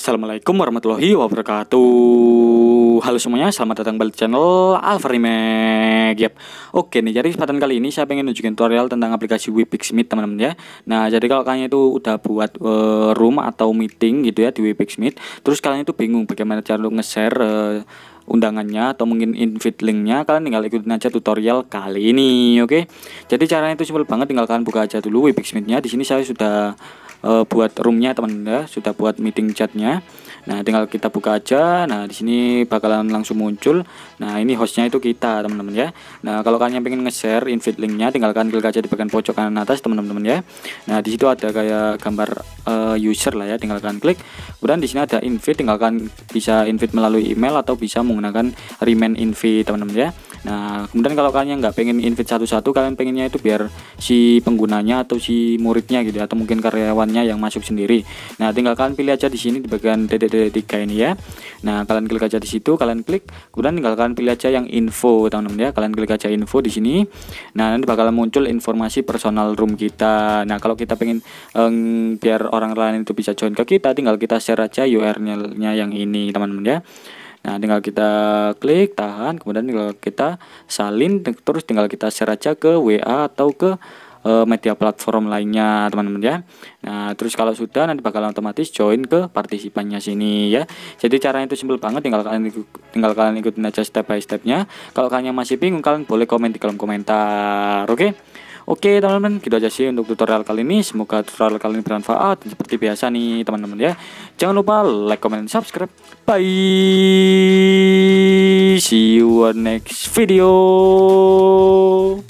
Assalamualaikum warahmatullahi wabarakatuh Halo semuanya, selamat datang balik channel Alpha yep. Oke nih, jadi kesempatan kali ini saya pengen nunjukin tutorial tentang aplikasi Webex Meet teman-teman ya Nah, jadi kalau kalian itu udah buat uh, room atau meeting gitu ya di Webex Meet Terus kalian itu bingung bagaimana cara nge-share uh, undangannya atau mungkin invite linknya kalian tinggal ikutin aja tutorial kali ini oke okay? jadi caranya itu simpel banget tinggal kalian buka aja dulu Webex Meetnya di sini saya sudah e, buat roomnya teman teman ya sudah buat meeting chatnya nah tinggal kita buka aja nah di sini bakalan langsung muncul nah ini hostnya itu kita teman-teman ya nah kalau kalian pengen nge-share invite linknya tinggalkan klik aja di bagian pojok kanan atas teman-teman ya nah di situ ada kayak gambar uh, user lah ya tinggalkan klik kemudian di sini ada invite tinggalkan bisa invite melalui email atau bisa menggunakan remain invite teman-teman ya Nah, kemudian kalau kalian nggak pengen invite satu-satu, kalian pengennya itu biar si penggunanya atau si muridnya gitu ya, atau mungkin karyawannya yang masuk sendiri. Nah, tinggal kalian pilih aja di sini di bagian DDD3 ini ya. Nah, kalian klik aja di situ, kalian klik, kemudian tinggal kalian pilih aja yang info, teman-teman ya. Kalian klik aja info di sini. Nah, nanti bakalan muncul informasi personal room kita. Nah, kalau kita pengen um, biar orang lain itu bisa join ke kita, tinggal kita share aja URL-nya yang ini, teman-teman ya. Nah, tinggal kita klik, tahan, kemudian tinggal kita salin terus tinggal kita share aja ke WA atau ke e, media platform lainnya, teman-teman ya. Nah, terus kalau sudah nanti bakal otomatis join ke partisipannya sini ya. Jadi caranya itu simpel banget tinggal kalian tinggal kalian ikutin aja step by stepnya. Kalau kalian masih bingung kalian boleh komen di kolom komentar, oke? Okay? Oke teman-teman gitu aja sih untuk tutorial kali ini Semoga tutorial kali ini bermanfaat Seperti biasa nih teman-teman ya Jangan lupa like, comment, subscribe Bye See you on next video